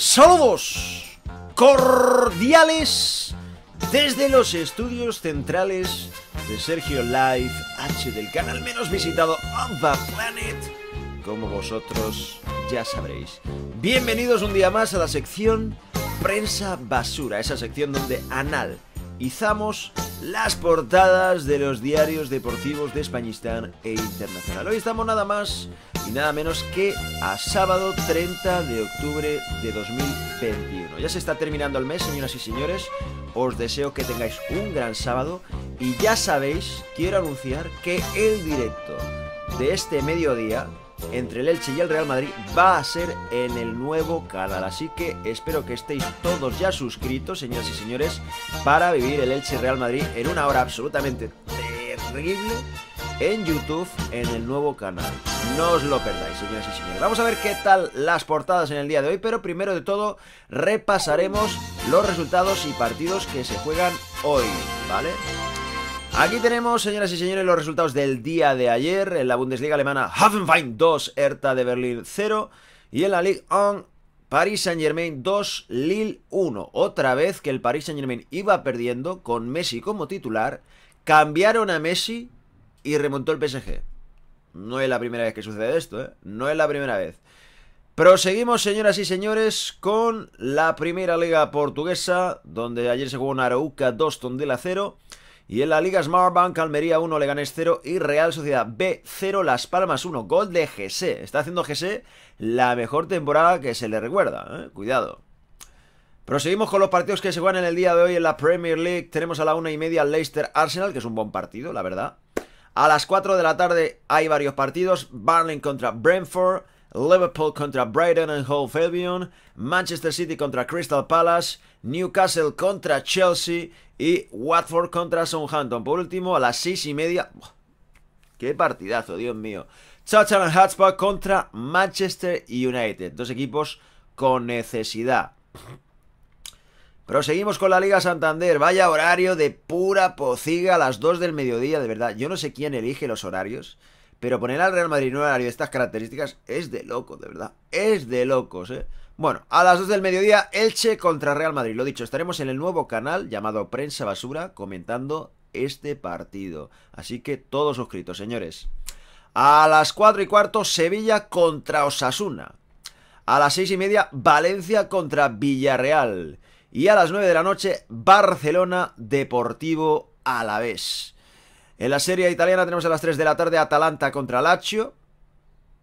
Saludos cordiales desde los estudios centrales de Sergio Live H del canal menos visitado on the planet, como vosotros ya sabréis. Bienvenidos un día más a la sección Prensa Basura, esa sección donde analizamos las portadas de los diarios deportivos de Españistán e Internacional. Hoy estamos nada más y nada menos que a sábado 30 de octubre de 2021. Ya se está terminando el mes, señoras y señores. Os deseo que tengáis un gran sábado y ya sabéis, quiero anunciar que el directo de este mediodía entre el Elche y el Real Madrid va a ser en el nuevo canal. Así que espero que estéis todos ya suscritos, señoras y señores, para vivir el Elche Real Madrid en una hora absolutamente terrible en YouTube en el nuevo canal. No os lo perdáis, señoras y señores. Vamos a ver qué tal las portadas en el día de hoy, pero primero de todo repasaremos los resultados y partidos que se juegan hoy, ¿vale? Aquí tenemos, señoras y señores, los resultados del día de ayer. En la Bundesliga alemana, Hafenwein 2, Hertha de Berlín 0. Y en la Ligue 1, Paris Saint-Germain 2, Lille 1. Otra vez que el Paris Saint-Germain iba perdiendo con Messi como titular, cambiaron a Messi y remontó el PSG. No es la primera vez que sucede esto, ¿eh? No es la primera vez. Proseguimos, señoras y señores, con la primera liga portuguesa, donde ayer se jugó un Arauca 2, Tondela 0. Y en la Liga Smartbank, Almería 1, Leganés 0 y Real Sociedad B 0, Las Palmas 1. Gol de GC. Está haciendo GC la mejor temporada que se le recuerda. ¿eh? Cuidado. Proseguimos con los partidos que se juegan en el día de hoy en la Premier League. Tenemos a la una y media Leicester Arsenal, que es un buen partido, la verdad. A las 4 de la tarde hay varios partidos. Barling contra Brentford, Liverpool contra Brighton and Hove Albion, Manchester City contra Crystal Palace, Newcastle contra Chelsea y Watford contra Southampton. Por último, a las 6 y media... ¡Qué partidazo, Dios mío! Tottenham Hotspur contra Manchester United. Dos equipos con necesidad. Proseguimos con la Liga Santander. Vaya horario de pura pociga a las 2 del mediodía, de verdad. Yo no sé quién elige los horarios, pero poner al Real Madrid en un horario de estas características es de loco, de verdad. Es de locos, ¿eh? Bueno, a las 2 del mediodía, Elche contra Real Madrid. Lo dicho, estaremos en el nuevo canal llamado Prensa Basura comentando este partido. Así que todos suscritos, señores. A las 4 y cuarto, Sevilla contra Osasuna. A las 6 y media, Valencia contra Villarreal. Y a las 9 de la noche, Barcelona Deportivo a la vez. En la serie italiana tenemos a las 3 de la tarde Atalanta contra Lazio.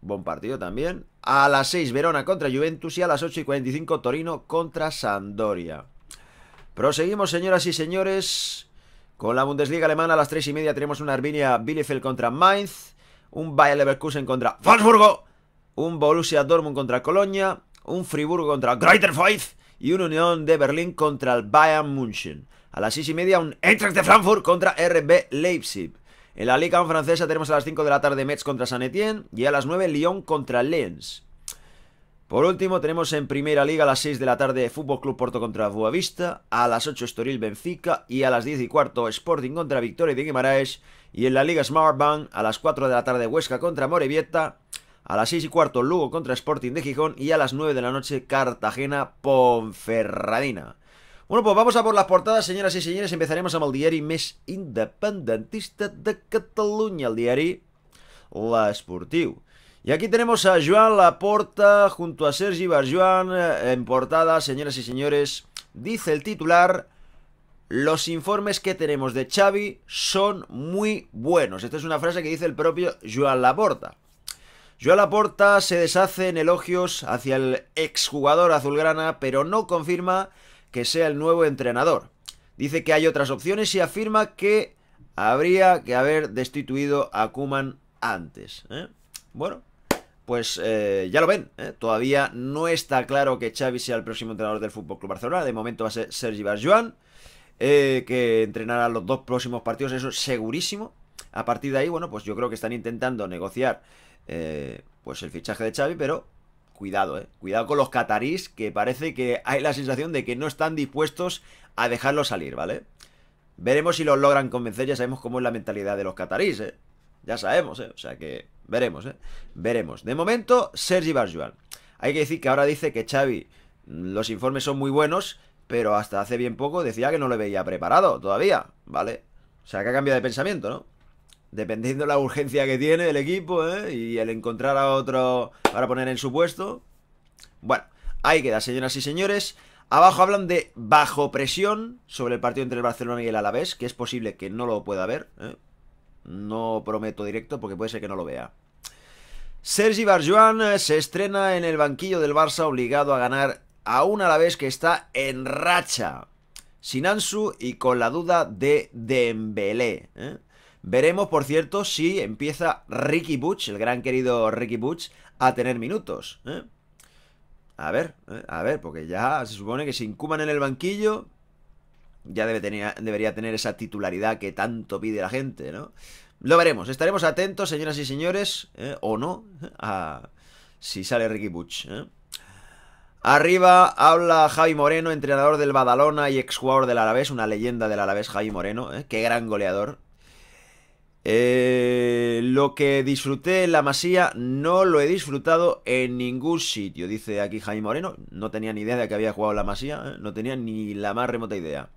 Buen partido también. A las 6 Verona contra Juventus y a las 8 y 45 Torino contra Sandoria. Proseguimos, señoras y señores. Con la Bundesliga alemana a las 3 y media tenemos una Arminia Bielefeld contra Mainz. Un Bayer Leverkusen contra Wolfsburgo. Un Borussia Dortmund contra Colonia. Un Friburgo contra Greuther y una Unión de Berlín contra el Bayern München. A las 6 y media un Eintracht de Frankfurt contra RB Leipzig. En la Liga francesa tenemos a las 5 de la tarde Metz contra San Etienne y a las 9 Lyon contra Lens. Por último, tenemos en Primera Liga a las 6 de la tarde Fútbol Club Porto contra Boavista, a las 8 Estoril Benfica y a las 10 y cuarto Sporting contra Victoria de Guimaraes y en la Liga Smartbank a las 4 de la tarde Huesca contra Morevieta a las 6 y cuarto, Lugo contra Sporting de Gijón. Y a las 9 de la noche, Cartagena Ponferradina. Bueno, pues vamos a por las portadas, señoras y señores. Empezaremos a el Mes independentista de Cataluña, el diario La Esportiu. Y aquí tenemos a Joan Laporta junto a Sergi Barjuan eh, en portada, señoras y señores. Dice el titular, los informes que tenemos de Xavi son muy buenos. Esta es una frase que dice el propio Joan Laporta. Joel Laporta se deshace en elogios hacia el exjugador azulgrana, pero no confirma que sea el nuevo entrenador. Dice que hay otras opciones y afirma que habría que haber destituido a Kuman antes. ¿eh? Bueno, pues eh, ya lo ven. ¿eh? Todavía no está claro que Xavi sea el próximo entrenador del Fútbol Barcelona. De momento va a ser Sergi Barjuan, que entrenará los dos próximos partidos, eso es segurísimo. A partir de ahí, bueno, pues yo creo que están intentando negociar eh, pues el fichaje de Xavi, pero cuidado, eh. Cuidado con los catarís, que parece que hay la sensación de que no están dispuestos a dejarlo salir, ¿vale? Veremos si los logran convencer, ya sabemos cómo es la mentalidad de los catarís, ¿eh? Ya sabemos, ¿eh? O sea que veremos, ¿eh? Veremos. De momento, Sergi Barjuan. Hay que decir que ahora dice que Xavi, mm, los informes son muy buenos, pero hasta hace bien poco decía que no le veía preparado todavía, ¿vale? O sea que ha cambiado de pensamiento, ¿no? dependiendo la urgencia que tiene el equipo ¿eh? y el encontrar a otro para poner en su puesto. Bueno, ahí queda, señoras y señores. Abajo hablan de bajo presión sobre el partido entre el Barcelona y el Alavés, que es posible que no lo pueda ver. ¿eh? No prometo directo porque puede ser que no lo vea. Sergi Barjuan eh, se estrena en el banquillo del Barça obligado a ganar a un Alavés que está en racha. Sin Ansu y con la duda de Dembélé. Veremos, por cierto, si empieza Ricky Butch, el gran querido Ricky Butch, a tener minutos. ¿eh? A ver, ¿eh? a ver, porque ya se supone que si incuban en el banquillo, ya debe debería tener esa titularidad que tanto pide la gente, ¿no? Lo veremos, estaremos atentos, señoras y señores, ¿eh? o no, a si sale Ricky Butch. Arriba habla Javi Moreno, entrenador del Badalona y exjugador del Alavés, una leyenda del Alavés, Javi Moreno, qué gran goleador. Eh, lo que disfruté en la masía no lo he disfrutado en ningún sitio, dice aquí Jaime Moreno. No tenía ni idea de que había jugado la masía, ¿eh? no tenía ni la más remota idea.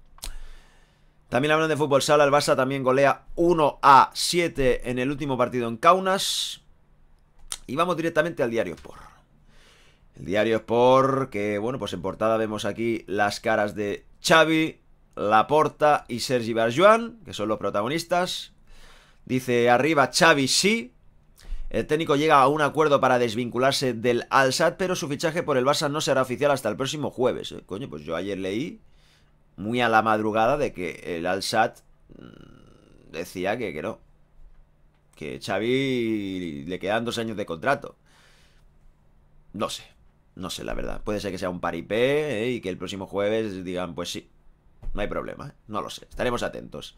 También hablan de fútbol sala, el Barça también golea 1 a 7 en el último partido en Kaunas. Y vamos directamente al diario Sport. El diario Sport, que bueno, pues en portada vemos aquí las caras de Xavi, Laporta y Sergi Barjuan, que son los protagonistas. Dice arriba Xavi sí. El técnico llega a un acuerdo para desvincularse del al pero su fichaje por el Barça no será oficial hasta el próximo jueves. Eh, coño, pues yo ayer leí muy a la madrugada de que el al mm, decía que, que no. Que Xavi le quedan dos años de contrato. No sé, no sé la verdad. Puede ser que sea un paripé eh, y que el próximo jueves digan, pues sí, no hay problema, eh, no lo sé. Estaremos atentos.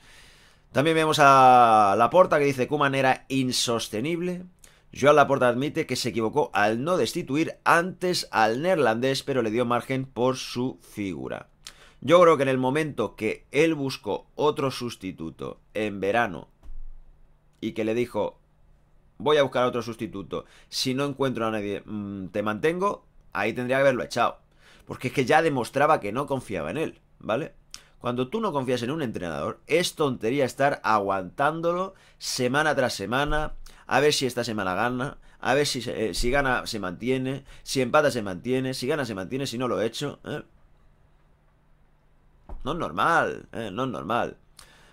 También vemos a Laporta que dice Kuman era insostenible. Joan Laporta admite que se equivocó al no destituir antes al neerlandés, pero le dio margen por su figura. Yo creo que en el momento que él buscó otro sustituto en verano y que le dijo, voy a buscar otro sustituto, si no encuentro a nadie, mm, te mantengo, ahí tendría que haberlo echado. Porque es que ya demostraba que no confiaba en él, ¿vale? Cuando tú no confías en un entrenador, es tontería estar aguantándolo semana tras semana, a ver si esta semana gana, a ver si, eh, si gana se mantiene, si empata se mantiene, si gana se mantiene, si no lo he hecho. ¿eh? No es normal, ¿eh? no es normal.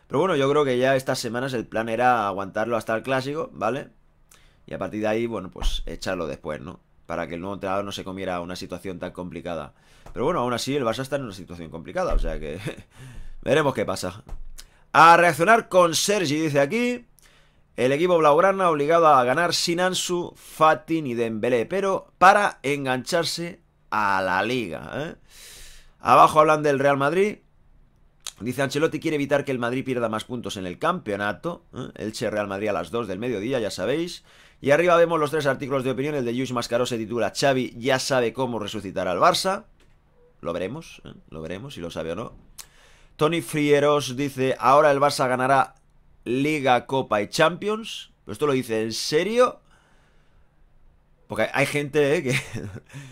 Pero bueno, yo creo que ya estas semanas el plan era aguantarlo hasta el clásico, ¿vale? Y a partir de ahí, bueno, pues echarlo después, ¿no? Para que el nuevo entrenador no se comiera una situación tan complicada. Pero bueno, aún así el Barça está en una situación complicada, o sea que veremos qué pasa. A reaccionar con Sergi, dice aquí. El equipo blaugrana obligado a ganar sin Ansu, Fatin y Dembélé, pero para engancharse a la liga. ¿eh? Abajo hablan del Real Madrid. Dice Ancelotti quiere evitar que el Madrid pierda más puntos en el campeonato. ¿eh? Elche Real Madrid a las 2 del mediodía, ya sabéis. Y arriba vemos los tres artículos de opinión. El de Lluís Mascaró se titula Xavi ya sabe cómo resucitar al Barça. Lo veremos, ¿eh? lo veremos si lo sabe o no. Tony Frieros dice, ahora el Barça ganará Liga, Copa y Champions. ¿Esto lo dice en serio? Porque hay gente ¿eh? que...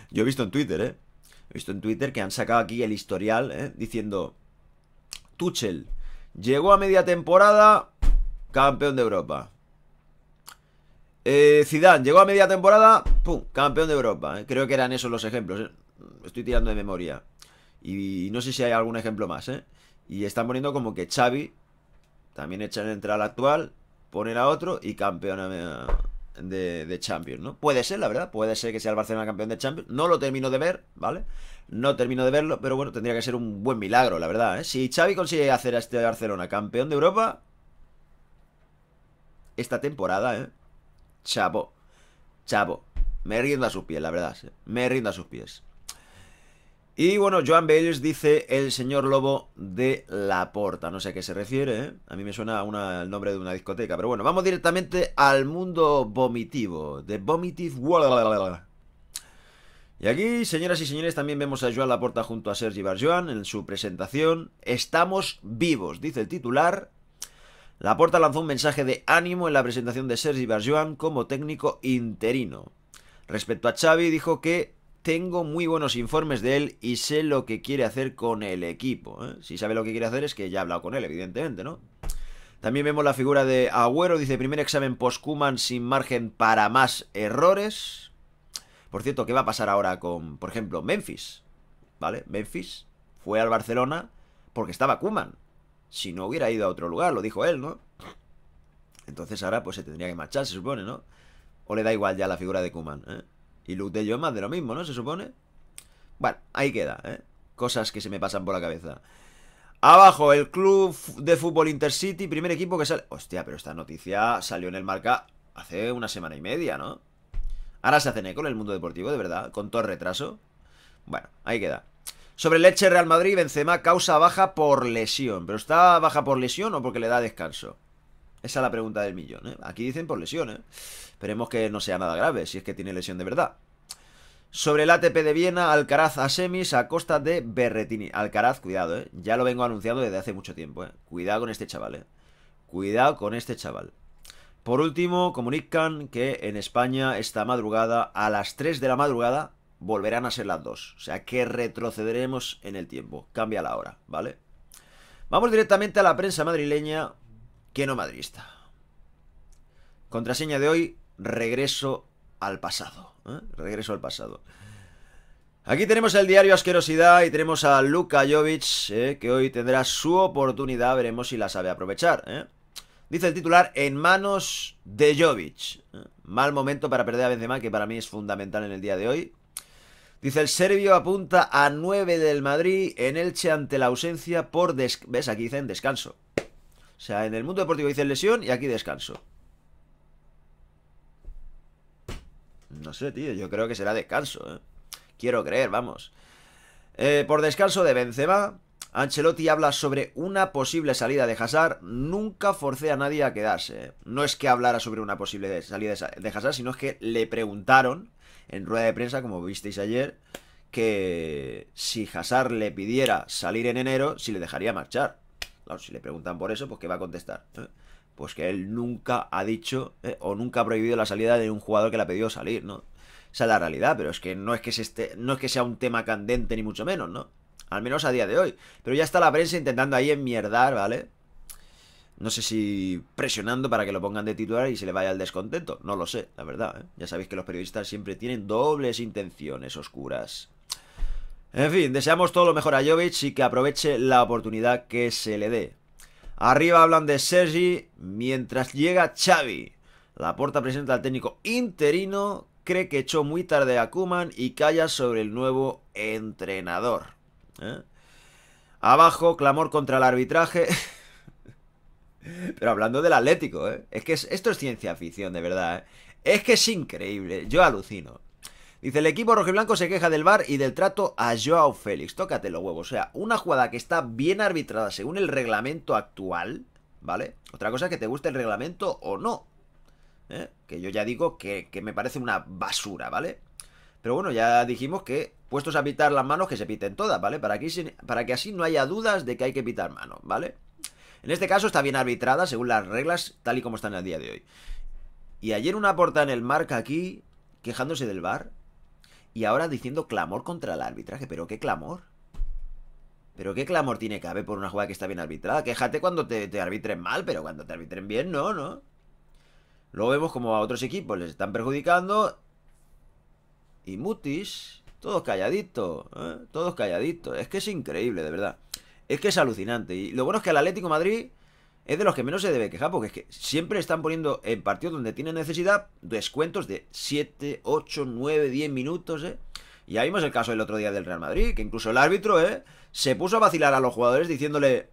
Yo he visto en Twitter, ¿eh? He visto en Twitter que han sacado aquí el historial, ¿eh? Diciendo... Tuchel llegó a media temporada campeón de Europa. Eh, Zidane llegó a media temporada, pum, campeón de Europa. ¿eh? Creo que eran esos los ejemplos. ¿eh? estoy tirando de memoria. Y no sé si hay algún ejemplo más, ¿eh? Y están poniendo como que Xavi también echan entrar al actual, poner a otro y campeón de, Champions, ¿no? Puede ser, la verdad, puede ser que sea el Barcelona campeón de Champions. No lo termino de ver, ¿vale? No termino de verlo, pero bueno, tendría que ser un buen milagro, la verdad, ¿eh? Si Xavi consigue hacer a este Barcelona campeón de Europa, esta temporada, ¿eh? Chavo Chavo, Me rindo a sus pies, la verdad. ¿eh? Me rindo a sus pies. Y bueno, Joan Bales dice el señor lobo de la porta. No sé a qué se refiere, ¿eh? A mí me suena el nombre de una discoteca. Pero bueno, vamos directamente al mundo vomitivo. The Vomitive Y aquí, señoras y señores, también vemos a Joan Laporta junto a Sergi Barjoan en su presentación. Estamos vivos, dice el titular. Laporta lanzó un mensaje de ánimo en la presentación de Sergi Barjoan como técnico interino. Respecto a Xavi, dijo que tengo muy buenos informes de él y sé lo que quiere hacer con el equipo. ¿eh? Si sabe lo que quiere hacer es que ya ha hablado con él, evidentemente, ¿no? También vemos la figura de Agüero, dice primer examen post-Kuman sin margen para más errores. Por cierto, ¿qué va a pasar ahora con, por ejemplo, Memphis? ¿Vale? Memphis fue al Barcelona porque estaba Kuman. Si no hubiera ido a otro lugar, lo dijo él, ¿no? Entonces ahora pues se tendría que marchar, se supone, ¿no? O le da igual ya la figura de Kuman, ¿eh? Y Luke de yo más de lo mismo, ¿no? Se supone. Bueno, ahí queda, ¿eh? Cosas que se me pasan por la cabeza. Abajo, el club de fútbol Intercity, primer equipo que sale... Hostia, pero esta noticia salió en el marca hace una semana y media, ¿no? Ahora se hace eco en el mundo deportivo, de verdad, con todo retraso. Bueno, ahí queda. Sobre Leche Real Madrid, Benzema causa baja por lesión. ¿Pero está baja por lesión o porque le da descanso? Esa es la pregunta del millón, ¿eh? Aquí dicen por lesiones. Esperemos que no sea nada grave, si es que tiene lesión de verdad. Sobre el ATP de Viena, Alcaraz a semis a costa de Berretini. Alcaraz, cuidado, ¿eh? Ya lo vengo anunciando desde hace mucho tiempo, ¿eh? Cuidado con este chaval, ¿eh? Cuidado con este chaval. Por último, comunican que en España esta madrugada, a las 3 de la madrugada, volverán a ser las 2. O sea que retrocederemos en el tiempo. Cambia la hora, ¿vale? Vamos directamente a la prensa madrileña que no madridista. Contraseña de hoy, regreso al pasado. ¿eh? Regreso al pasado. Aquí tenemos el diario Asquerosidad y tenemos a Luka Jovic, ¿eh? que hoy tendrá su oportunidad, veremos si la sabe aprovechar. ¿eh? Dice el titular, en manos de Jovic. mal momento para perder a Benzema, que para mí es fundamental en el día de hoy. Dice el serbio apunta a 9 del Madrid en Elche ante la ausencia por... ¿Ves? Aquí dicen descanso. O sea, en el mundo deportivo dice lesión y aquí descanso. No sé, tío, yo creo que será descanso, eh. Quiero creer, vamos. Eh, por descanso de Benzema, Ancelotti habla sobre una posible salida de Hazard. Nunca forcé a nadie a quedarse. Eh. No es que hablara sobre una posible salida de Hazard, sino es que le preguntaron en rueda de prensa, como visteis ayer, que si Hazard le pidiera salir en enero, si le dejaría marchar. Claro, si le preguntan por eso, pues ¿qué va a contestar? Eh, pues que él nunca ha dicho eh, o nunca ha prohibido la salida de un jugador que le ha pedido salir, ¿no? Esa es la realidad, pero es que no es que, no es que sea un tema candente ni mucho menos, ¿no? Al menos a día de hoy. Pero ya está la prensa intentando ahí enmierdar, ¿vale? No sé si presionando para que lo pongan de titular y se le vaya el descontento. No lo sé, la verdad. ¿eh? Ya sabéis que los periodistas siempre tienen dobles intenciones oscuras. En fin, deseamos todo lo mejor a Jovic y que aproveche la oportunidad que se le dé. Arriba hablan de Sergi mientras llega Xavi. La porta presenta al técnico interino, cree que echó muy tarde a Kuman y calla sobre el nuevo entrenador. ¿eh? Abajo, clamor contra el arbitraje. Pero hablando del Atlético, ¿eh? es que esto es ciencia ficción, de verdad. ¿eh? Es que es increíble, yo alucino. Dice, el equipo rojiblanco se queja del bar y del trato a Joao Félix. Tócate los huevos. O sea, una jugada que está bien arbitrada según el reglamento actual, ¿vale? Otra cosa es que te guste el reglamento o no. ¿eh? Que yo ya digo que, que me parece una basura, ¿vale? Pero bueno, ya dijimos que puestos a pitar las manos, que se piten todas, ¿vale? Para que, para que así no haya dudas de que hay que pitar manos, ¿vale? En este caso está bien arbitrada según las reglas tal y como están el día de hoy. Y ayer una porta en el marca aquí, quejándose del bar. Y ahora diciendo clamor contra el arbitraje. ¿Pero qué clamor? ¿Pero qué clamor tiene que haber por una jugada que está bien arbitrada? Quéjate cuando te, arbitren mal, pero cuando te arbitren bien, no, ¿no? Luego vemos como a otros equipos les están perjudicando. Y Mutis, todos calladitos, ¿eh? todos calladitos. Es que es increíble, de verdad. Es que es alucinante. Y lo bueno es que el Atlético Madrid es de los que menos se debe quejar, porque es que siempre están poniendo en partidos donde tienen necesidad descuentos de 7, 8, 9, 10 minutos, ¿eh? Y ahí vimos el caso el otro día del Real Madrid, que incluso el árbitro, ¿eh? Se puso a vacilar a los jugadores diciéndole,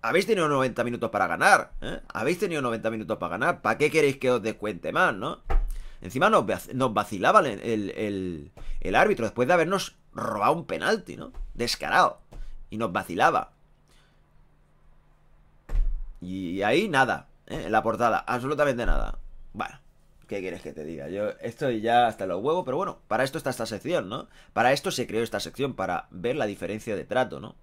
habéis tenido 90 minutos para ganar, ¿eh? Habéis tenido 90 minutos para ganar, ¿para qué queréis que os descuente más, no? Encima nos, vacilaba el árbitro después de habernos robado un penalti, ¿no? Descarado. Y nos vacilaba. Y ahí nada, ¿eh? en la portada, absolutamente nada. Bueno, ¿qué quieres que te diga? Yo estoy ya hasta los huevos, pero bueno, para esto está esta sección, ¿no? Para esto se creó esta sección, para ver la diferencia de trato, ¿no?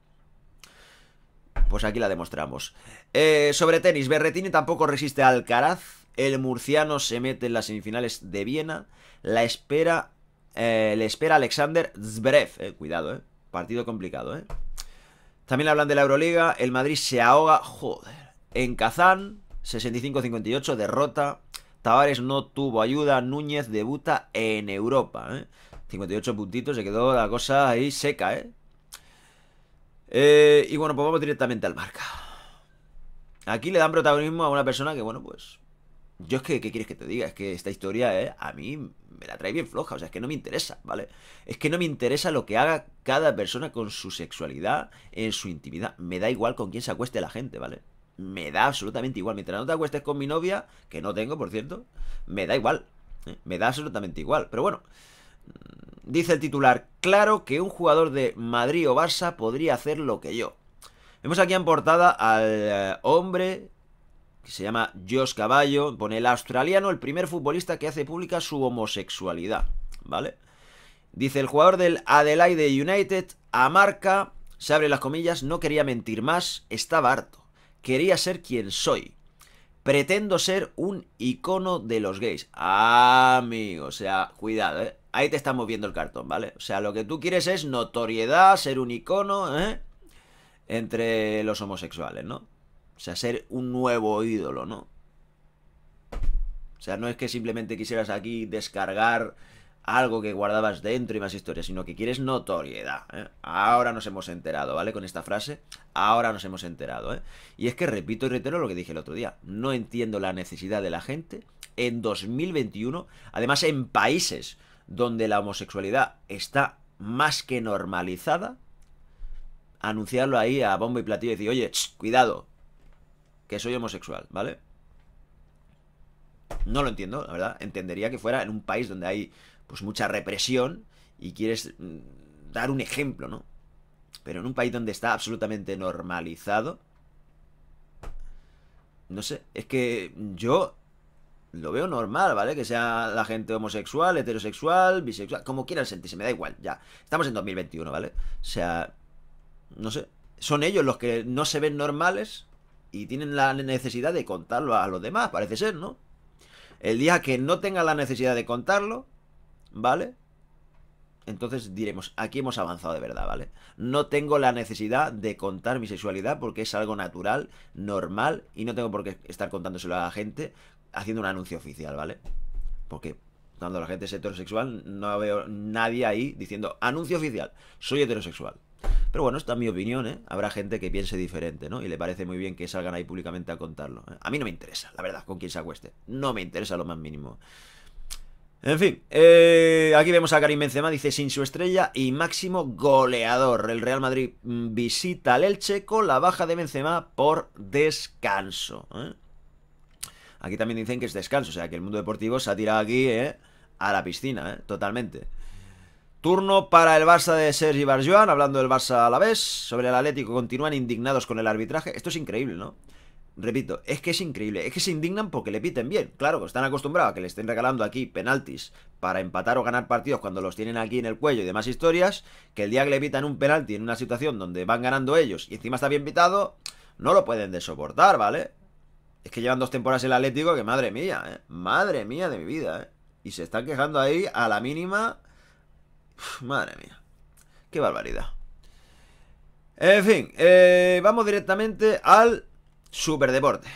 Pues aquí la demostramos. Eh, sobre tenis, Berretini tampoco resiste a Alcaraz. El murciano se mete en las semifinales de Viena. La espera. Eh, le espera Alexander Zverev. Eh, cuidado, eh. Partido complicado, eh. También hablan de la Euroliga. El Madrid se ahoga. Joder. En Kazán, 65-58, derrota. Tavares no tuvo ayuda. Núñez debuta en Europa. ¿eh? 58 puntitos, se quedó la cosa ahí seca, ¿eh? eh y bueno, pues vamos directamente al marca. Aquí le dan protagonismo a una persona que, bueno, pues... Yo es que, ¿qué quieres que te diga? Es que esta historia, ¿eh? A mí me la trae bien floja, o sea, es que no me interesa, ¿vale? Es que no me interesa lo que haga cada persona con su sexualidad, en su intimidad. Me da igual con quién se acueste la gente, ¿vale? me da absolutamente igual. Mientras no te acuestes con mi novia, que no tengo, por cierto, me da igual. ¿eh? Me da absolutamente igual. Pero bueno, mm, dice el titular, claro que un jugador de Madrid o Barça podría hacer lo que yo. Vemos aquí en portada al eh, hombre que se llama Josh Caballo, pone el australiano, el primer futbolista que hace pública su homosexualidad, ¿vale? Dice el jugador del Adelaide United, a marca, se abre las comillas, no quería mentir más, estaba harto. Quería ser quien soy. Pretendo ser un icono de los gays. Ah, amigo, o sea, cuidado, ¿eh? Ahí te estamos viendo el cartón, ¿vale? O sea, lo que tú quieres es notoriedad, ser un icono, ¿eh? Entre los homosexuales, ¿no? O sea, ser un nuevo ídolo, ¿no? O sea, no es que simplemente quisieras aquí descargar algo que guardabas dentro y más historias, sino que quieres notoriedad. ¿eh? Ahora nos hemos enterado, ¿vale? Con esta frase, ahora nos hemos enterado, ¿eh? Y es que repito y reitero lo que dije el otro día, no entiendo la necesidad de la gente en 2021, además en países donde la homosexualidad está más que normalizada, anunciarlo ahí a bombo y platillo y decir, oye, cuidado, que soy homosexual, ¿vale? No lo entiendo, la verdad. Entendería que fuera en un país donde hay pues mucha represión y quieres mm, dar un ejemplo, ¿no? Pero en un país donde está absolutamente normalizado, no sé, es que yo lo veo normal, ¿vale? Que sea la gente homosexual, heterosexual, bisexual, como quieran sentirse, me da igual, ya. Estamos en 2021, ¿vale? O sea, no sé. Son ellos los que no se ven normales y tienen la necesidad de contarlo a los demás, parece ser, ¿no? El día que no tengan la necesidad de contarlo, ¿vale? Entonces diremos, aquí hemos avanzado de verdad, ¿vale? No tengo la necesidad de contar mi sexualidad porque es algo natural, normal, y no tengo por qué estar contándoselo a la gente haciendo un anuncio oficial, ¿vale? Porque cuando la gente es heterosexual, no veo nadie ahí diciendo, anuncio oficial, soy heterosexual. Pero bueno, esta es mi opinión, ¿eh? Habrá gente que piense diferente, ¿no? Y le parece muy bien que salgan ahí públicamente a contarlo. ¿eh? A mí no me interesa, la verdad, con quién se acueste. No me interesa lo más mínimo. En fin, eh, aquí vemos a Karim Benzema, dice, sin su estrella y máximo goleador. El Real Madrid mm, visita al Elche con la baja de Benzema por descanso. ¿eh? Aquí también dicen que es descanso, o sea que el mundo deportivo se ha tirado aquí ¿eh? a la piscina, totalmente. Turno para el Barça de Sergi Barjuan, hablando del Barça a la vez. Sobre el Atlético, continúan indignados con el arbitraje. Esto es increíble, ¿no? Repito, es que es increíble, es que se indignan porque le piten bien. Claro, que pues están acostumbrados a que le estén regalando aquí penaltis para empatar o ganar partidos cuando los tienen aquí en el cuello y demás historias, que el día que le pitan un penalti en una situación donde van ganando ellos y encima está bien pitado, no lo pueden de soportar, ¿vale? Es que llevan dos temporadas el Atlético que madre mía, ¿eh? Madre mía de mi vida, ¿eh? Y se están quejando ahí a la mínima... madre mía. Qué barbaridad. En fin, eh, vamos directamente al Super deporte.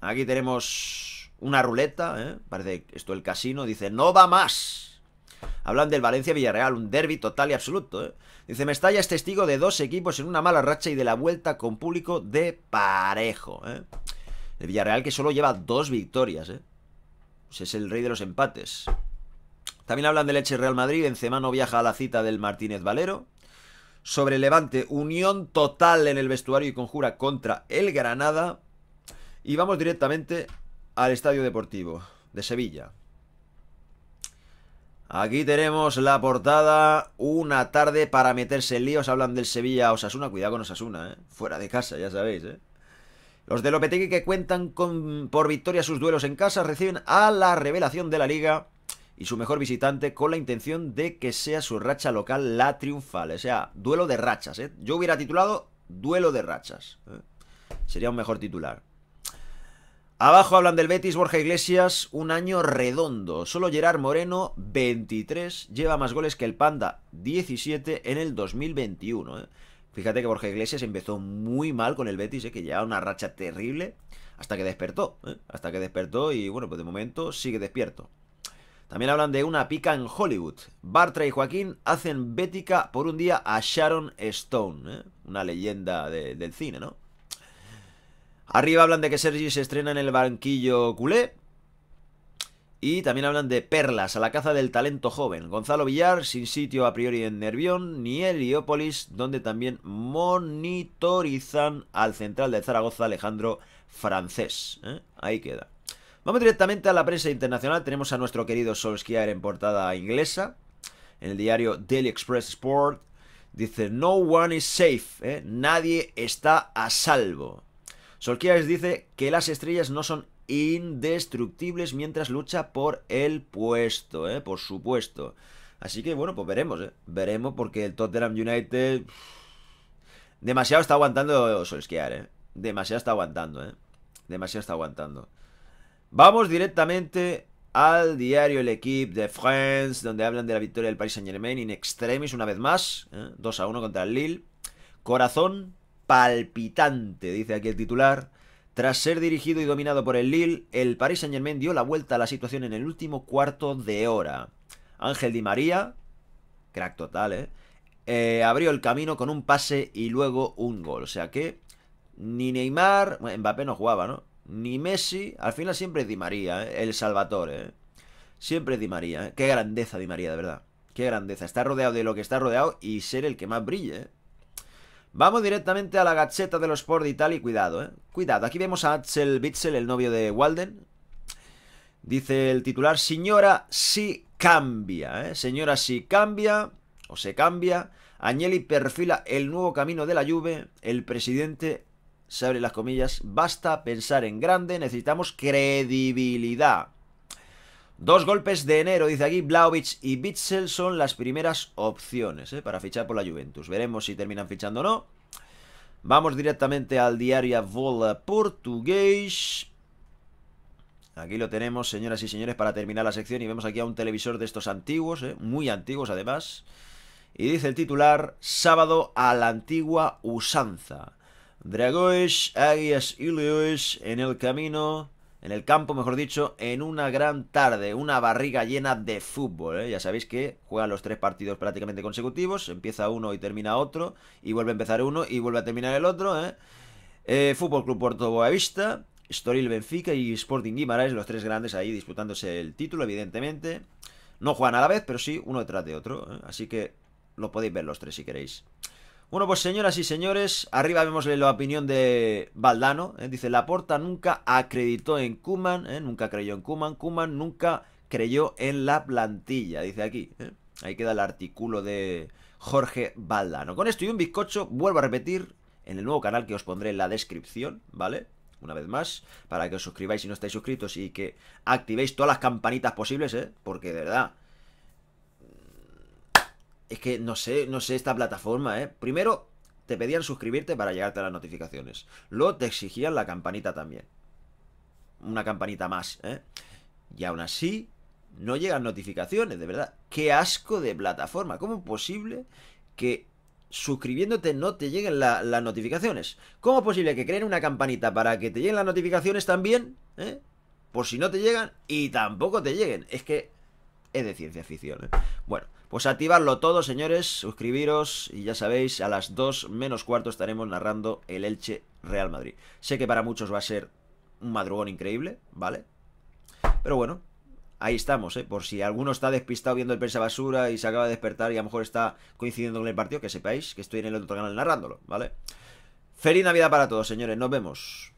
Aquí tenemos una ruleta, ¿eh? Parece esto el casino. Dice, no va más. Hablan del Valencia-Villarreal, un derby total y absoluto. ¿eh? Dice, Mestalla es este testigo de dos equipos en una mala racha y de la vuelta con público de parejo. ¿eh? El Villarreal que solo lleva dos victorias. ¿eh? Pues es el rey de los empates. También hablan del Leche Real Madrid. En no viaja a la cita del Martínez Valero sobre Levante. Unión total en el vestuario y conjura contra el Granada. Y vamos directamente al Estadio Deportivo de Sevilla. Aquí tenemos la portada. Una tarde para meterse en líos. Hablan del Sevilla Osasuna. Cuidado con Osasuna, ¿eh? Fuera de casa, ya sabéis, ¿eh? Los de Lopetegui que cuentan con, por victoria sus duelos en casa reciben a la revelación de la liga y su mejor visitante con la intención de que sea su racha local la triunfal. O sea, duelo de rachas. ¿eh? Yo hubiera titulado duelo de rachas. ¿eh? Sería un mejor titular. Abajo hablan del Betis Borja Iglesias, un año redondo. Solo Gerard Moreno, 23, lleva más goles que el Panda, 17 en el 2021. ¿eh? Fíjate que Borja Iglesias empezó muy mal con el Betis, que ya una racha terrible, hasta que despertó. Hasta que despertó y bueno, pues de momento sigue despierto. También hablan de una pica en Hollywood. Bartra y Joaquín hacen bética por un día a Sharon Stone, ¿eh? una leyenda del cine, ¿no? Arriba hablan de que Sergi se estrena en el banquillo culé. Y también hablan de perlas a la caza del talento joven. Gonzalo Villar, sin sitio a priori en Nervión, ni Heliópolis, donde también monitorizan al central de Zaragoza Alejandro Francés. ¿eh? Ahí queda. Vamos directamente a la prensa internacional. Tenemos a nuestro querido Solskjaer en portada inglesa. En el diario Daily Express Sport dice: No one is safe. ¿eh? Nadie está a salvo. Solskjaer dice que las estrellas no son indestructibles mientras lucha por el puesto, ¿eh? por supuesto. Así que bueno, pues veremos, ¿eh? veremos porque el Tottenham United demasiado está aguantando Solskjaer, demasiado está aguantando, demasiado está aguantando. Vamos directamente al diario El Equipe de France, donde hablan de la victoria del Paris Saint-Germain en extremis una vez más, 2 ¿eh? a 1 contra el Lille. Corazón palpitante, dice aquí el titular. Tras ser dirigido y dominado por el Lille, el Paris Saint-Germain dio la vuelta a la situación en el último cuarto de hora. Ángel Di María, crack total, ¿eh? Eh, abrió el camino con un pase y luego un gol. O sea que ni Neymar, Mbappé no jugaba, ¿no? ni Messi, al final siempre Di María, ¿eh? el Salvatore. ¿eh? Siempre Di María, ¿eh? qué grandeza Di María, de verdad. Qué grandeza, está rodeado de lo que está rodeado y ser el que más brille. ¿eh? Vamos directamente a la gacheta de los Sport y tal y cuidado, ¿eh? Cuidado, aquí vemos a Axel Bitzel, el novio de Walden. Dice el titular, señora si cambia, ¿eh? Señora si cambia, o se cambia. Agnelli perfila el nuevo camino de la lluvia. el presidente se abren las comillas, basta pensar en grande, necesitamos credibilidad. Dos golpes de enero, dice aquí, Blaovic y Bitzel son las primeras opciones eh, para fichar por la Juventus. Veremos si terminan fichando o no. Vamos directamente al diario Vola Portugués. Aquí lo tenemos, señoras y señores, para terminar la sección y vemos aquí a un televisor de estos antiguos, eh, muy antiguos además. Y dice el titular, sábado a la antigua usanza dragones, Águilas y Leões en el camino, en el campo, mejor dicho, en una gran tarde, una barriga llena de fútbol. ¿eh? Ya sabéis que juegan los tres partidos prácticamente consecutivos, empieza uno y termina otro, y vuelve a empezar uno y vuelve a terminar el otro. ¿eh? eh fútbol Club Puerto Boavista, Storil Benfica y Sporting Guimarães, los tres grandes ahí disputándose el título, evidentemente. No juegan a la vez, pero sí uno detrás de otro. ¿eh? Así que lo podéis ver los tres si queréis. Bueno, pues señoras y señores, arriba vemos la opinión de Baldano. Dice: ¿eh? Dice, Laporta nunca acreditó en Kuman, ¿eh? nunca creyó en Kuman, Kuman nunca creyó en la plantilla, dice aquí. ¿eh? Ahí queda el artículo de Jorge Valdano. Con esto y un bizcocho, vuelvo a repetir, en el nuevo canal que os pondré en la descripción, ¿vale? Una vez más, para que os suscribáis si no estáis suscritos y que activéis todas las campanitas posibles, ¿eh? Porque de verdad, es que no sé, no sé esta plataforma, ¿eh? Primero, te pedían suscribirte para llegarte a las notificaciones. Luego te exigían la campanita también. Una campanita más, ¿eh? Y aún así, no llegan notificaciones, de verdad. Qué asco de plataforma. ¿Cómo es posible que suscribiéndote no te lleguen las notificaciones? ¿Cómo es posible que creen una campanita para que te lleguen las notificaciones también? ¿eh? Por si no te llegan y tampoco te lleguen. Es que es de ciencia ficción. ¿eh? Bueno. Pues activarlo todo, señores, suscribiros y ya sabéis, a las 2 menos cuarto estaremos narrando el Elche Real Madrid. Sé que para muchos va a ser un madrugón increíble, ¿vale? Pero bueno, ahí estamos, ¿eh? Por si alguno está despistado viendo el Pensa Basura y se acaba de despertar y a lo mejor está coincidiendo con el partido, que sepáis que estoy en el otro canal narrándolo, ¿vale? Feliz Navidad para todos, señores. Nos vemos.